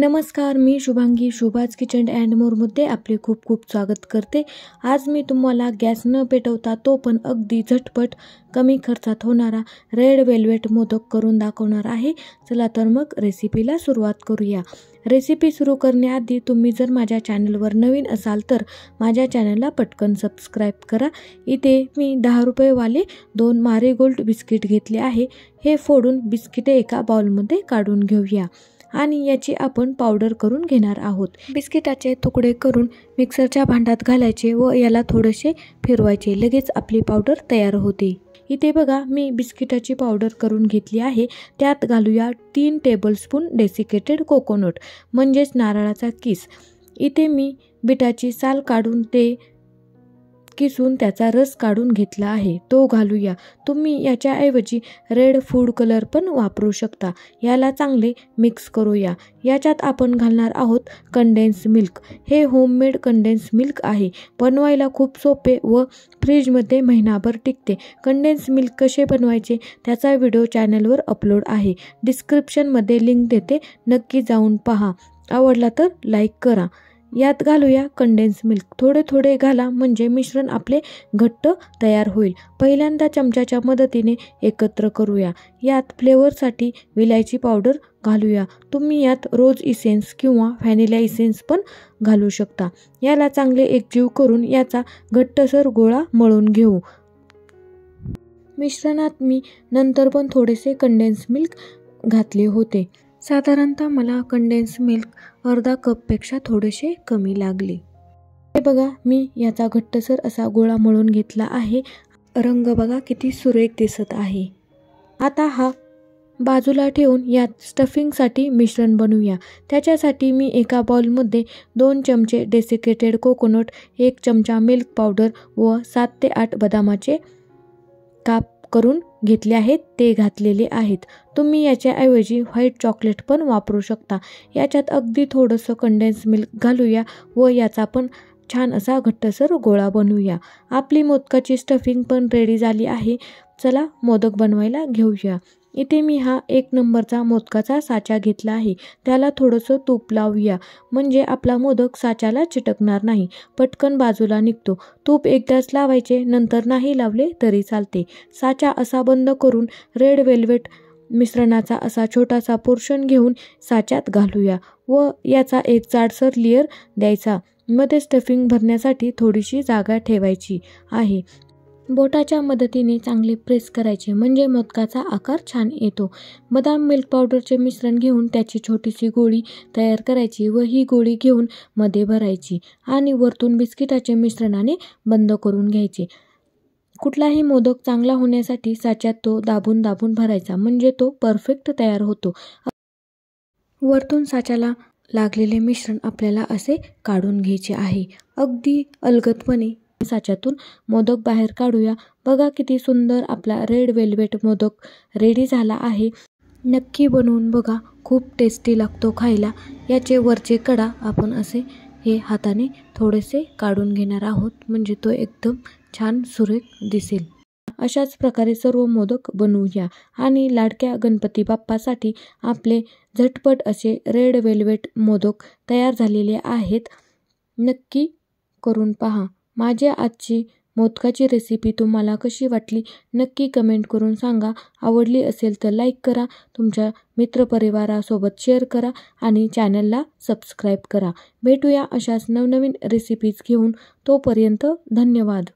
नमस्कार मी Shubhangi Shubhaj kitchen and मोरमध्ये आपले खूप खूप स्वागत करते आज मी तुम्हाला गॅस न पेटवता तो पण अगदी झटपट कमी खर्चात होणारा रेड वेल्वेट मोदक करून दाखवणार आहे चला तर मग रेसिपीला सुरुवात करूया रेसिपी सुरू करण्याआधी तुम्ही जर माझ्या चॅनलवर नवीन असाल तर माझ्या चॅनलला पटकन सबस्क्राईब करा इथे मी दहा रुपयेवाले दोन मारेगोल्ड बिस्किट घेतले आहे हे फोडून बिस्किटे एका बाउलमध्ये काढून घेऊया आणि याची आपण पावडर करून घेणार आहोत बिस्किटाचे तुकडे करून मिक्सरच्या भांड्यात घालायचे व याला थोडेसे फिरवायचे लगेच आपली पावडर तयार होते इथे बघा मी बिस्किटाची पावडर करून घेतली आहे त्यात घालूया तीन टेबलस्पून डेसिकेटेड कोकोनट म्हणजेच नारळाचा किस इथे मी बिटाची साल काढून ते किसून त्याचा रस काढून घेतला आहे तो घालूया तुम्ही याच्याऐवजी रेड फूड कलर पण वापरू शकता याला चांगले मिक्स करूया याच्यात आपण घालणार आहोत कंडेन्स मिल्क हे होममेड कंडेन्स मिल्क आहे बनवायला खूप सोपे व फ्रीजमध्ये महिनाभर टिकते कंडेन्स मिल्क कसे बनवायचे त्याचा व्हिडिओ चॅनलवर अपलोड आहे डिस्क्रिप्शनमध्ये लिंक देते नक्की जाऊन पहा आवडला तर लाईक करा यात घालूया कंडेन्स मिल्क थोडे थोडे घाला म्हणजे मिश्रण आपले घट्ट तयार होईल पहिल्यांदा चमच्याच्या मदतीने एकत्र करूया यात फ्लेवरसाठी विलायची पावडर घालूया तुम्ही यात रोज इसेन्स किंवा व्हॅनिला इसेन्स पण घालू शकता याला चांगले एकजीव करून याचा घट्टसर गोळा मळून घेऊ मिश्रणात मी नंतर पण थोडेसे कंडेन्स मिल्क घातले होते साधारणतः मला कंडेन्स मिल्क अर्धा कपपेक्षा थोडेसे कमी लागले हे बघा मी याचा घट्टसर असा गोळा मळून घेतला आहे रंग बघा किती सुरेख दिसत आहे आता हा बाजूला ठेवून यात स्टफिंगसाठी मिश्रण बनवूया त्याच्यासाठी मी एका बॉलमध्ये दोन चमचे डेसिकेटेड कोकोनट एक चमचा मिल्क पावडर व सात ते आठ बदामाचे काप करून घेतले आहेत ते घातलेले आहेत तुम्ही याच्याऐवजी व्हाईट चॉकलेट पण वापरू शकता याच्यात अगदी थोडंसं कंडेन्स मिल्क घालूया व याचा पण छान असा घट्टसर गोळा बनवूया आपली मोदकाची स्टफिंग पण रेडी झाली आहे चला मोदक बनवायला घेऊया इथे मी हा एक नंबरचा मोदकाचा साचा घेतला आहे त्याला थोडंसं तूप लावूया म्हणजे आपला मोदक साच्याला चिटकणार नाही पटकन बाजूला निघतो तूप एकदाच लावायचे नंतर नाही लावले तरी चालते साचा असा बंद करून रेड वेल्वेट मिश्रणाचा असा छोटासा पोर्शन घेऊन साच्यात घालूया व याचा एक जाडसर लेअर द्यायचा मध्ये स्टफिंग भरण्यासाठी थोडीशी जागा ठेवायची आहे बोटाच्या मदतीने चांगले प्रेस करायचे म्हणजे मोदकाचा आकार छान येतो बदाम मिल्क पावडरचे मिश्रण घेऊन त्याची छोटीशी गोळी तयार करायची व ही गोळी घेऊन मध्ये भरायची आणि वरतून बिस्किटाचे मिश्रणाने बंद करून घ्यायचे कुठलाही मोदक चांगला होण्यासाठी साच्यात तो दाबून दाबून भरायचा म्हणजे तो परफेक्ट तयार होतो वरतून साच्याला लागलेले मिश्रण आपल्याला असे काढून घ्यायचे आहे अगदी अलगतपणे साच्यातून मोदक बाहेर काढूया बघा किती सुंदर आपला रेड वेल्वेट मोदक रेडी झाला आहे नक्की बनवून बघा खूप टेस्टी लागतो खायला याचे वरचे कडा आपण असे हे हाताने थोडेसे काढून घेणार आहोत म्हणजे तो एकदम छान सुरेख दिसेल अशाच प्रकारे सर्व मोदक बनवूया आणि लाडक्या गणपती बाप्पासाठी आपले झटपट असे रेड वेल्वेट मोदक तयार झालेले आहेत नक्की करून पहा माझ्या आजची मोदकाची रेसिपी तुम्हाला कशी वाटली नक्की कमेंट करून सांगा आवडली असेल तर लाईक करा तुमच्या मित्रपरिवारासोबत शेअर करा आणि चॅनलला सबस्क्राईब करा भेटूया अशाच नवनवीन रेसिपीज घेऊन तोपर्यंत धन्यवाद